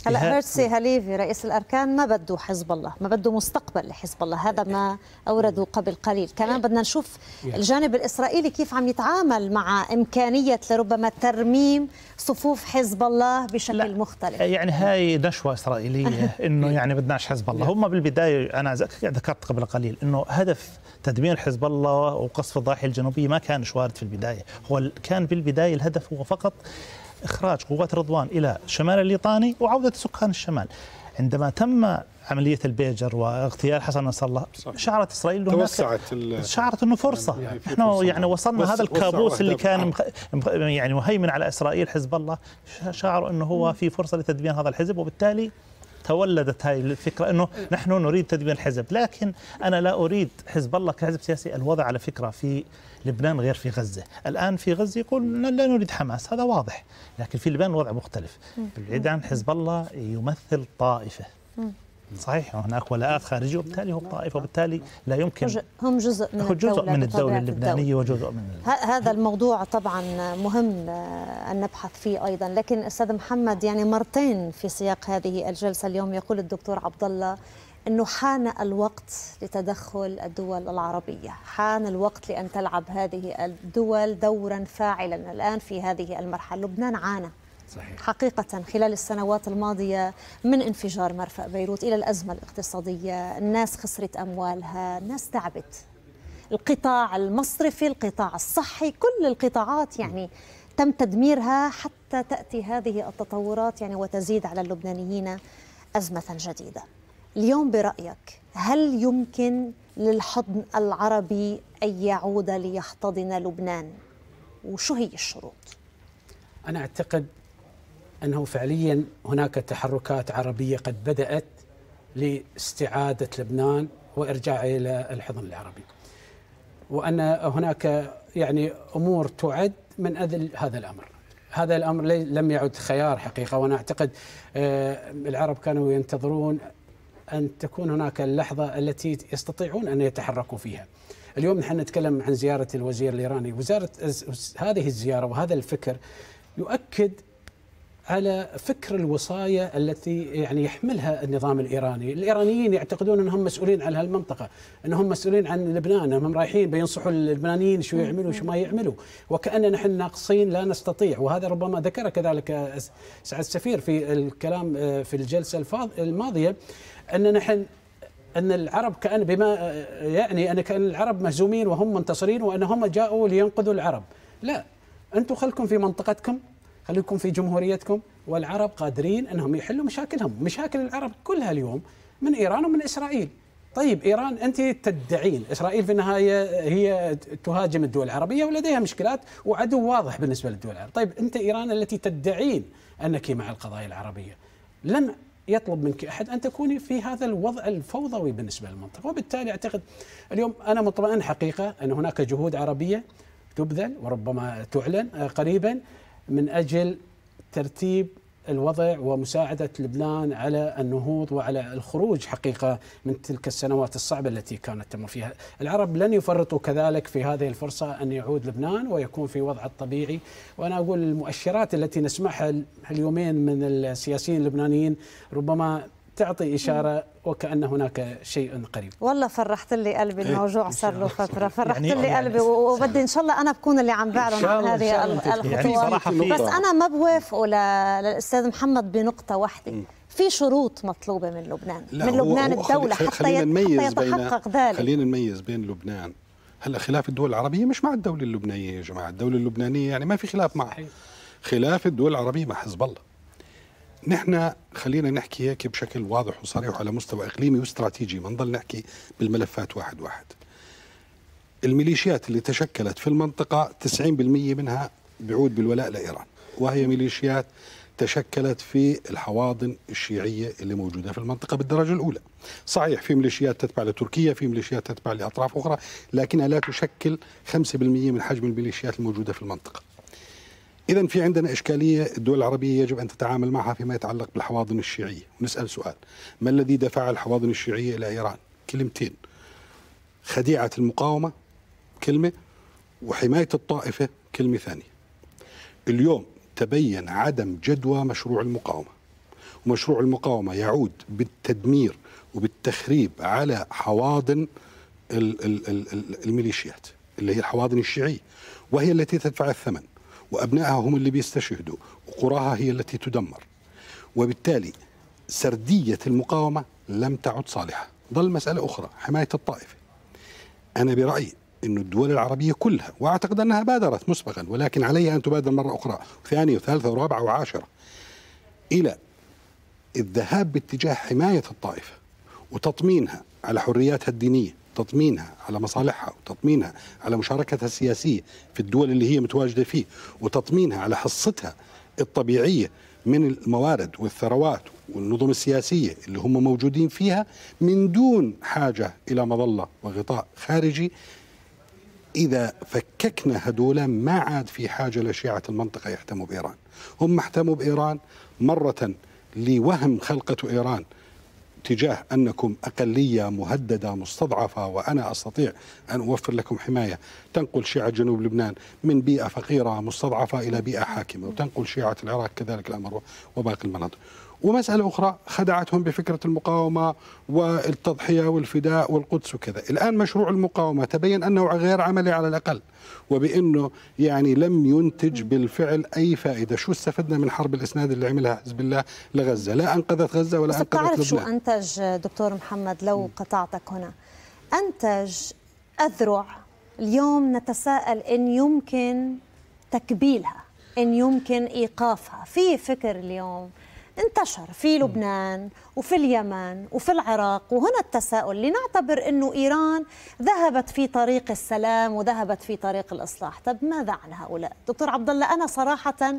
هلا هيرسي هليفي رئيس الاركان ما بده حزب الله، ما بده مستقبل لحزب الله، هذا ما اورده قبل قليل، كمان إيه. بدنا نشوف إيه. الجانب الاسرائيلي كيف عم يتعامل مع امكانيه لربما ترميم صفوف حزب الله بشكل لا. مختلف يعني هاي نشوه اسرائيليه انه إيه. يعني بدناش حزب الله، هم بالبدايه انا ذكرت قبل قليل انه هدف تدمير حزب الله وقصف الضاحيه الجنوبيه ما كانش وارد في البدايه، هو كان بالبدايه الهدف هو فقط إخراج قوات رضوان إلى شمال الليطاني وعودة سكان الشمال عندما تم عملية البيجر واغتيال حسن نصر الله شعرت إسرائيل توسعت شعرت أنه فرصة يعني نحن فرصة يعني وصلنا وص هذا الكابوس اللي كان مخ... مخ... يعني مهيمن على إسرائيل حزب الله شعروا أنه هو في فرصة لتدمير هذا الحزب وبالتالي تولدت هذه الفكرة أنه نحن نريد تدمير الحزب لكن أنا لا أريد حزب الله كحزب سياسي الوضع على فكرة في لبنان غير في غزة الآن في غزة يقول لا نريد حماس هذا واضح لكن في لبنان الوضع مختلف بالبعيد عن حزب الله يمثل طائفة صحيح هناك ولاءات خارجية وبالتالي هو طائفة وبالتالي لا يمكن هم جزء من الدولة جزء من الدولة اللبنانية وجزء من هذا الموضوع طبعا مهم آه، أن نبحث فيه أيضا لكن أستاذ محمد يعني مرتين في سياق هذه الجلسة اليوم يقول الدكتور عبد الله أنه حان الوقت لتدخل الدول العربية حان الوقت لأن تلعب هذه الدول دورا فاعلا الآن في هذه المرحلة لبنان عانى صحيح. حقيقة خلال السنوات الماضية من انفجار مرفأ بيروت إلى الأزمة الاقتصادية الناس خسرت أموالها الناس تعبت القطاع المصرفي القطاع الصحي كل القطاعات يعني تم تدميرها حتى تأتي هذه التطورات يعني وتزيد على اللبنانيين أزمة جديدة اليوم برأيك هل يمكن للحضن العربي أن يعود ليحتضن لبنان وشو هي الشروط؟ أنا أعتقد أنه فعليا هناك تحركات عربية قد بدأت لاستعادة لبنان وإرجاعه إلى الحضن العربي وأن هناك يعني أمور تعد من أذل هذا الأمر هذا الأمر لم يعد خيار حقيقة وأنا أعتقد آه، العرب كانوا ينتظرون أن تكون هناك اللحظة التي يستطيعون أن يتحركوا فيها اليوم نحن نتكلم عن زيارة الوزير الإيراني وزارة هذه الزيارة وهذا الفكر يؤكد على فكر الوصاية التي يعني يحملها النظام الإيراني الإيرانيين يعتقدون أنهم مسؤولين عن هالمنطقة أنهم مسؤولين عن لبنان أنهم رايحين بينصحوا اللبنانيين شو يعملوا وشو ما يعملوا وكأننا نحن ناقصين لا نستطيع وهذا ربما ذكر كذلك سعد السفير في الكلام آه، في الجلسة الماضية ان نحن ان العرب كان بما يعني ان كان العرب مهزومين وهم منتصرين وان هم جاءوا لينقذوا العرب لا انتم خلكم في منطقتكم خليكم في جمهوريتكم والعرب قادرين انهم يحلوا مشاكلهم مشاكل العرب كلها اليوم من ايران ومن اسرائيل طيب ايران انت تدعين اسرائيل في النهايه هي تهاجم الدول العربيه ولديها مشكلات وعدو واضح بالنسبه للدول العربيه، طيب انت ايران التي تدعين انك مع القضايا العربيه لم يطلب منك احد ان تكوني في هذا الوضع الفوضوي بالنسبه للمنطقه، وبالتالي اعتقد اليوم انا مطمئن حقيقه ان هناك جهود عربيه تبذل وربما تعلن قريبا من اجل ترتيب الوضع ومساعدة لبنان على النهوض وعلى الخروج حقيقة من تلك السنوات الصعبة التي كانت تمر فيها العرب لن يفرطوا كذلك في هذه الفرصة أن يعود لبنان ويكون في وضع الطبيعي وأنا أقول المؤشرات التي نسمعها اليومين من السياسيين اللبنانيين ربما تعطي إشارة وكأن هناك شيء قريب والله فرحت لي قلبي إيه. الموجوع صار له فترة يعني فرحت يعني لي يعني قلبي وبدي إن شاء الله أنا بكون اللي عم بعلن عن هذه يعني الخطوة بس أنا ما بوافقه للأستاذ محمد بنقطة واحدة في شروط مطلوبة من لبنان من لبنان الدولة حتى يتحقق ذلك خلينا نميز بين لبنان هلا خلاف الدول العربية مش مع الدولة اللبنانية يا جماعة الدولة اللبنانية يعني ما في خلاف معها خلاف الدول العربية مع حزب الله نحن خلينا نحكي هيك بشكل واضح وصريح على مستوى اقليمي واستراتيجي ما نضل نحكي بالملفات واحد واحد الميليشيات اللي تشكلت في المنطقه 90% منها بعود بالولاء لايران وهي ميليشيات تشكلت في الحواضن الشيعية اللي موجودة في المنطقة بالدرجة الأولى صحيح في ميليشيات تتبع لتركيا في ميليشيات تتبع لأطراف أخرى لكنها لا تشكل 5% من حجم الميليشيات الموجودة في المنطقة إذا في عندنا إشكالية الدول العربية يجب أن تتعامل معها فيما يتعلق بالحواضن الشيعية ونسأل سؤال ما الذي دفع الحواضن الشيعية إلى إيران كلمتين خديعة المقاومة كلمة وحماية الطائفة كلمة ثانية اليوم تبين عدم جدوى مشروع المقاومة ومشروع المقاومة يعود بالتدمير وبالتخريب على حواضن الميليشيات اللي هي الحواضن الشيعية وهي التي تدفع الثمن وأبنائها هم اللي بيستشهدوا وقراها هي التي تدمر وبالتالي سردية المقاومة لم تعد صالحة ظل مسألة أخرى حماية الطائفة أنا برأيي أن الدول العربية كلها وأعتقد أنها بادرت مسبقا ولكن عليها أن تبادر مرة أخرى ثانية وثالثة ورابعة وعاشرة إلى الذهاب باتجاه حماية الطائفة وتطمينها على حرياتها الدينية تطمينها على مصالحها وتطمينها على مشاركتها السياسية في الدول اللي هي متواجدة فيه وتطمينها على حصتها الطبيعية من الموارد والثروات والنظم السياسية اللي هم موجودين فيها من دون حاجة إلى مظلة وغطاء خارجي إذا فككنا هدول ما عاد في حاجة لشيعة المنطقة يحتموا بإيران هم احتموا بإيران مرة لوهم خلقة إيران تجاه أنكم أقلية مهددة مستضعفة وأنا أستطيع أن أوفر لكم حماية تنقل شيعة جنوب لبنان من بيئة فقيرة مستضعفة إلى بيئة حاكمة وتنقل شيعة العراق كذلك الأمر وباقي المناطق ومسألة أخرى خدعتهم بفكرة المقاومة والتضحية والفداء والقدس وكذا الآن مشروع المقاومة تبين أنه غير عملي على الأقل وبأنه يعني لم ينتج بالفعل أي فائدة شو استفدنا من حرب الإسناد اللي عملها حزب الله لغزة لا أنقذت غزة ولا بس أنقذت لبنان شو أنتج دكتور محمد لو قطعتك هنا أنتج أذرع اليوم نتساءل إن يمكن تكبيلها إن يمكن إيقافها في فكر اليوم انتشر في لبنان وفي اليمن وفي العراق وهنا التساؤل لنعتبر أنه إيران ذهبت في طريق السلام وذهبت في طريق الإصلاح طب ماذا عن هؤلاء؟ دكتور عبد الله أنا صراحة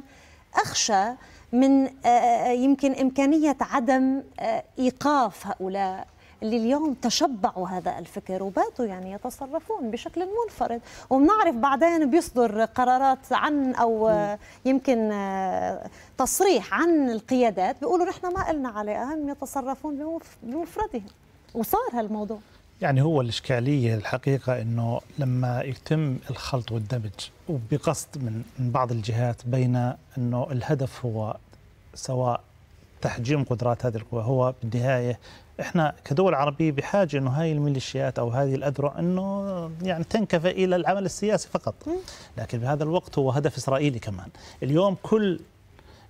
أخشى من آه، آه، يمكن إمكانية عدم آه، إيقاف هؤلاء اللي اليوم تشبعوا هذا الفكر وباتوا يعني يتصرفون بشكل منفرد وبنعرف بعدين بيصدر قرارات عن او يمكن آه، تصريح عن القيادات بيقولوا نحن ما لنا عليه هم يتصرفون بمفردهم وصار هالموضوع يعني هو الإشكالية الحقيقة أنه لما يتم الخلط والدمج وبقصد من بعض الجهات بين أنه الهدف هو سواء تحجيم قدرات هذه القوى هو بالنهاية احنا كدول عربيه بحاجه انه هاي الميليشيات او هذه الاذرع انه يعني تنكفى الى العمل السياسي فقط لكن بهذا الوقت هو هدف اسرائيلي كمان اليوم كل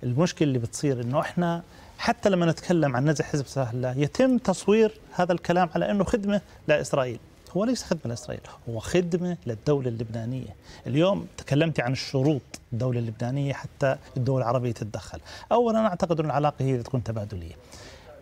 المشكله اللي بتصير انه احنا حتى لما نتكلم عن نزع حزب سلاح الله يتم تصوير هذا الكلام على انه خدمه لاسرائيل هو ليس خدمه لاسرائيل هو خدمه للدوله اللبنانيه اليوم تكلمت عن الشروط الدوله اللبنانيه حتى الدول العربيه تتدخل اولا اعتقد ان العلاقه هي تكون تبادليه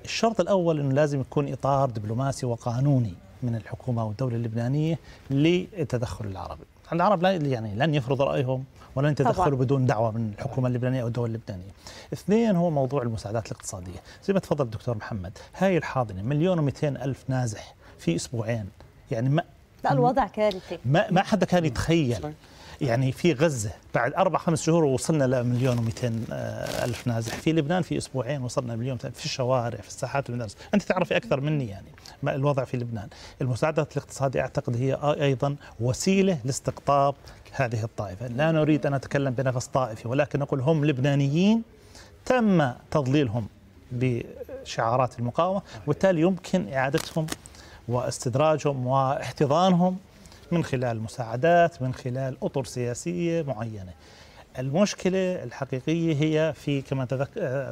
الشرط الأول أنه لازم يكون إطار دبلوماسي وقانوني من الحكومة والدولة اللبنانية للتدخل العربي العرب لا يعني لن يفرض رأيهم ولن يتدخلوا بدون دعوة من الحكومة اللبنانية أو الدول اللبنانية اثنين هو موضوع المساعدات الاقتصادية زي ما تفضل الدكتور محمد هاي الحاضنة مليون و ألف نازح في أسبوعين يعني ما لا الوضع كارثي ما, ما حدا كان يتخيل يعني في غزة بعد أربع خمس شهور وصلنا لمليون ومئتين آه، ألف نازح في لبنان في أسبوعين وصلنا مليون في الشوارع في الساحات والمدارس أنت تعرفي أكثر مني يعني ما الوضع في لبنان المساعدات الاقتصادية أعتقد هي أيضا وسيلة لاستقطاب هذه الطائفة لا نريد أن أتكلم بنفس طائفي ولكن أقول هم لبنانيين تم تضليلهم بشعارات المقاومة وبالتالي يمكن إعادتهم واستدراجهم واحتضانهم من خلال مساعدات من خلال أطر سياسية معينة المشكلة الحقيقية هي في كما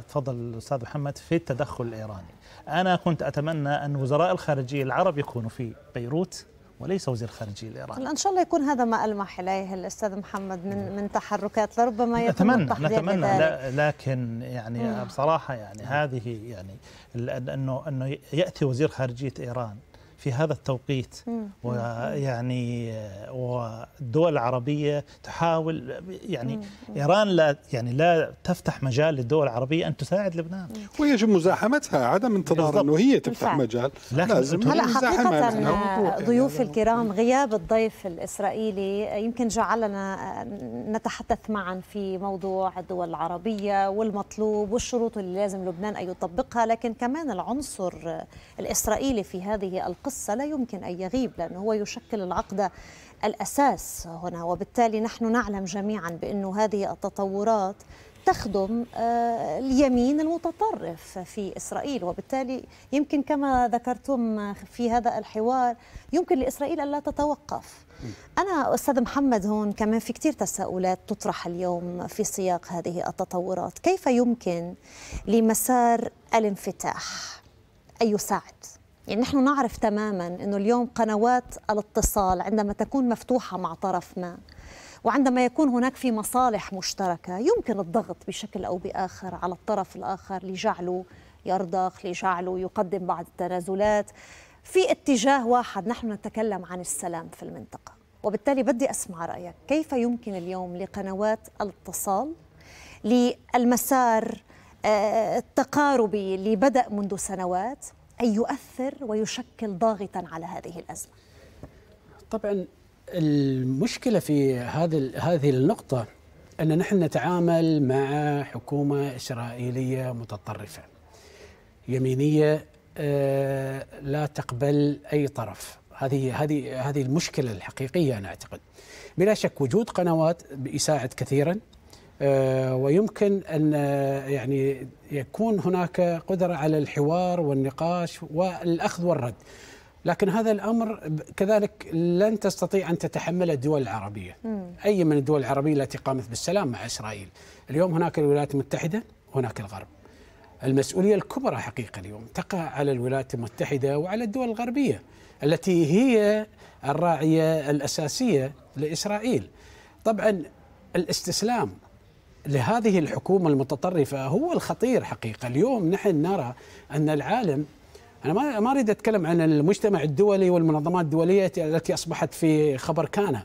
تفضل الأستاذ محمد في التدخل الإيراني أنا كنت أتمنى أن وزراء الخارجية العرب يكونوا في بيروت وليس وزير الخارجية الإيراني طيب، إن شاء الله يكون هذا ما ألمح إليه الأستاذ محمد من من تحركات لربما يتم نتمنى نتمنى لا لكن يعني بصراحة يعني هذه يعني أنه أنه يأتي وزير خارجية إيران في هذا التوقيت ويعني والدول العربية تحاول يعني إيران لا يعني لا تفتح مجال للدول العربية أن تساعد لبنان ويجب مزاحمتها عدم انتظار أنه هي تفتح مجال لازم هلا حقيقة يعني. ضيوف الكرام غياب الضيف الإسرائيلي يمكن جعلنا نتحدث معا في موضوع الدول العربية والمطلوب والشروط اللي لازم لبنان أن يطبقها لكن كمان العنصر الإسرائيلي في هذه القصة القصة لا يمكن أن يغيب لأنه هو يشكل العقدة الأساس هنا وبالتالي نحن نعلم جميعا بأن هذه التطورات تخدم آه، اليمين المتطرف في اسرائيل وبالتالي يمكن كما ذكرتم في هذا الحوار يمكن لاسرائيل الا تتوقف انا استاذ محمد هون كمان في كثير تساؤلات تطرح اليوم في سياق هذه التطورات كيف يمكن لمسار الانفتاح ان يساعد يعني نحن نعرف تماما أنه اليوم قنوات الاتصال عندما تكون مفتوحة مع طرف ما وعندما يكون هناك في مصالح مشتركة يمكن الضغط بشكل أو بآخر على الطرف الآخر لجعله يرضخ لجعله يقدم بعض التنازلات في اتجاه واحد نحن نتكلم عن السلام في المنطقة وبالتالي بدي أسمع رأيك كيف يمكن اليوم لقنوات الاتصال للمسار آه، التقاربي اللي بدأ منذ سنوات أن يؤثر ويشكل ضاغطا على هذه الأزمة طبعا المشكلة في هذه هذه النقطة أن نحن نتعامل مع حكومة إسرائيلية متطرفة يمينية آه، لا تقبل أي طرف هذه هذه هذه المشكلة الحقيقية أنا أعتقد بلا شك وجود قنوات بيساعد كثيرا آه، ويمكن ان آه، يعني يكون هناك قدره على الحوار والنقاش والاخذ والرد. لكن هذا الامر كذلك لن تستطيع ان تتحمله الدول العربيه. مم. اي من الدول العربيه التي قامت بالسلام مع اسرائيل. اليوم هناك الولايات المتحده وهناك الغرب. المسؤوليه الكبرى حقيقه اليوم تقع على الولايات المتحده وعلى الدول الغربيه التي هي الراعيه الاساسيه لاسرائيل. طبعا الاستسلام لهذه الحكومة المتطرفة هو الخطير حقيقة اليوم نحن نرى أن العالم أنا ما ما أريد أتكلم عن المجتمع الدولي والمنظمات الدولية التي أصبحت في خبر كان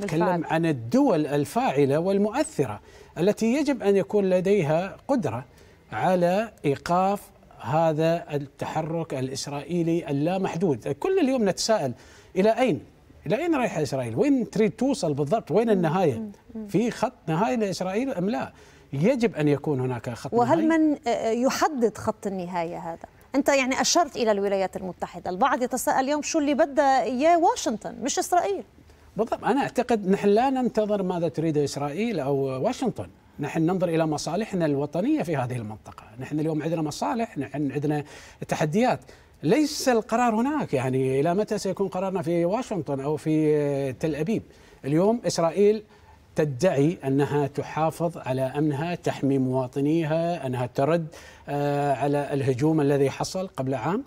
أتكلم بالفعل. عن الدول الفاعلة والمؤثرة التي يجب أن يكون لديها قدرة على إيقاف هذا التحرك الإسرائيلي اللامحدود كل اليوم نتساءل إلى أين الى اين رايحه اسرائيل؟ وين تريد توصل بالضبط؟ وين النهايه؟ في خط نهايه لاسرائيل ام لا؟ يجب ان يكون هناك خط وهل نهاية؟ من يحدد خط النهايه هذا؟ انت يعني اشرت الى الولايات المتحده، البعض يتساءل اليوم شو اللي بدها اياه واشنطن مش اسرائيل. بالضبط انا اعتقد نحن لا ننتظر ماذا تريد اسرائيل او واشنطن، نحن ننظر الى مصالحنا الوطنيه في هذه المنطقه، نحن اليوم عندنا مصالح، نحن عندنا تحديات، ليس القرار هناك يعني إلى متى سيكون قرارنا في واشنطن أو في تل أبيب اليوم إسرائيل تدعي انها تحافظ على امنها، تحمي مواطنيها، انها ترد آه، على الهجوم الذي حصل قبل عام.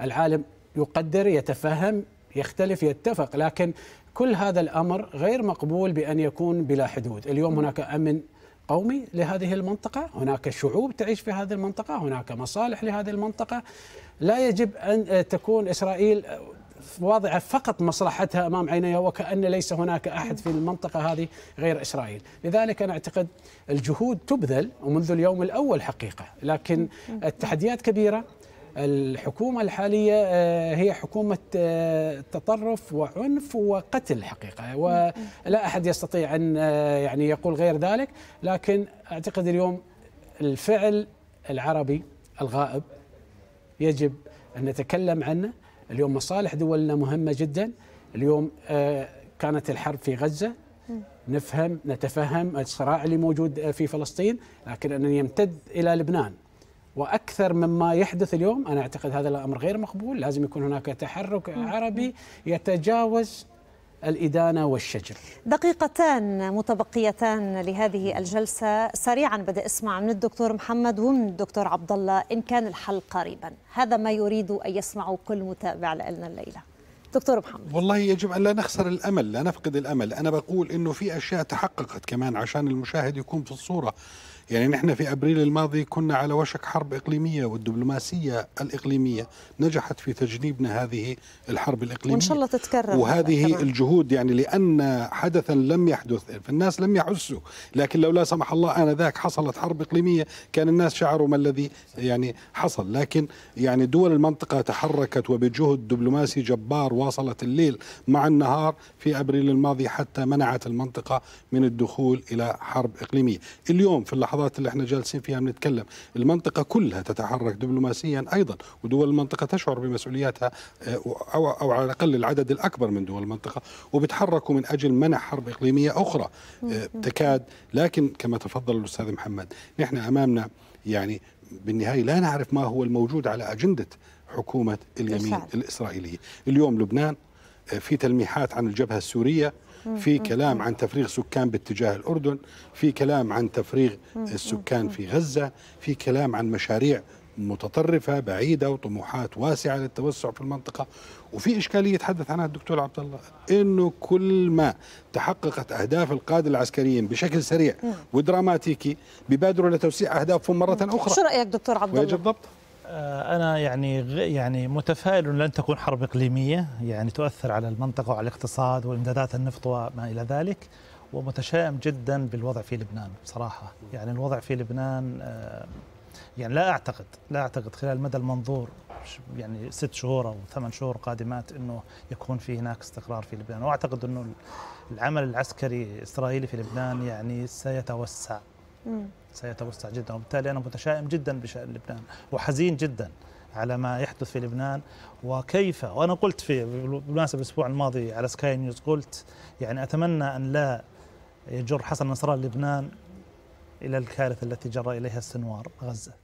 العالم يقدر، يتفهم، يختلف، يتفق، لكن كل هذا الامر غير مقبول بان يكون بلا حدود، اليوم هناك امن قومي لهذه المنطقة هناك شعوب تعيش في هذه المنطقة هناك مصالح لهذه المنطقة لا يجب أن تكون إسرائيل واضعة فقط مصلحتها أمام عينيها وكأن ليس هناك أحد في المنطقة هذه غير إسرائيل لذلك أنا أعتقد الجهود تبذل ومنذ اليوم الأول حقيقة لكن التحديات كبيرة الحكومة الحالية آه، هي حكومة آه، تطرف وعنف وقتل حقيقة ولا أحد يستطيع أن آه، يعني يقول غير ذلك لكن أعتقد اليوم الفعل العربي الغائب يجب أن نتكلم عنه اليوم مصالح دولنا مهمة جدا اليوم كانت الحرب في غزة نفهم نتفهم الصراع اللي موجود في فلسطين لكن أن يمتد إلى لبنان واكثر مما يحدث اليوم انا اعتقد هذا الامر غير مقبول لازم يكون هناك تحرك عربي يتجاوز الإدانة والشجر دقيقتان متبقيتان لهذه الجلسة سريعا بدأ اسمع من الدكتور محمد ومن الدكتور عبد الله إن كان الحل قريبا هذا ما يريد أن يسمعه كل متابع لنا الليلة دكتور محمد والله يجب ان لا نخسر الامل لا نفقد الامل انا بقول انه في اشياء تحققت كمان عشان المشاهد يكون في الصوره يعني نحن في أبريل الماضي كنا على وشك حرب إقليمية والدبلوماسية الإقليمية نجحت في تجنيبنا هذه الحرب الإقليمية وإن شاء الله تتكرر وهذه كمان. الجهود يعني لأن حدثا لم يحدث فالناس لم يحسوا لكن لو لا سمح الله آنذاك حصلت حرب إقليمية كان الناس شعروا ما الذي يعني حصل لكن يعني دول المنطقة تحركت وبجهد دبلوماسي جبار واصلت الليل مع النهار في أبريل الماضي حتى منعت المنطقة من الدخول إلى حرب إقليمية اليوم في اللحظة اللحظات اللي احنا جالسين فيها بنتكلم المنطقة كلها تتحرك دبلوماسيا أيضا ودول المنطقة تشعر بمسؤولياتها آه، أو, أو على الأقل العدد الأكبر من دول المنطقة وبتحركوا من أجل منع حرب إقليمية أخرى آه، تكاد لكن كما تفضل الأستاذ محمد نحن أمامنا يعني بالنهاية لا نعرف ما هو الموجود على أجندة حكومة اليمين الإسرائيلية اليوم لبنان آه، في تلميحات عن الجبهة السورية في كلام عن تفريغ سكان باتجاه الأردن في كلام عن تفريغ السكان في غزة في كلام عن مشاريع متطرفة بعيدة وطموحات واسعة للتوسع في المنطقة وفي إشكالية تحدث عنها الدكتور عبد الله إنه كل ما تحققت أهداف القادة العسكريين بشكل سريع ودراماتيكي ببادروا لتوسيع أهدافهم مرة أخرى شو رأيك دكتور عبد الله؟ ويجب ضبطها آه، أنا يعني يعني متفائل لن تكون حرب إقليمية يعني تؤثر على المنطقة وعلى الاقتصاد وإمدادات النفط وما إلى ذلك ومتشائم جدا بالوضع في لبنان بصراحة يعني الوضع في لبنان آه، يعني لا أعتقد لا أعتقد خلال مدى المنظور يعني ست شهور أو ثمان شهور قادمات أنه يكون في هناك استقرار في لبنان وأعتقد أنه العمل العسكري الإسرائيلي في لبنان يعني سيتوسع سيتوسع جدا وبالتالي أنا متشائم جدا بشأن لبنان وحزين جدا على ما يحدث في لبنان وكيف وأنا قلت في بالمناسبة الأسبوع الماضي على سكاي نيوز قلت يعني أتمنى أن لا يجر حسن نصر لبنان إلى الكارثة التي جرى إليها السنوار غزة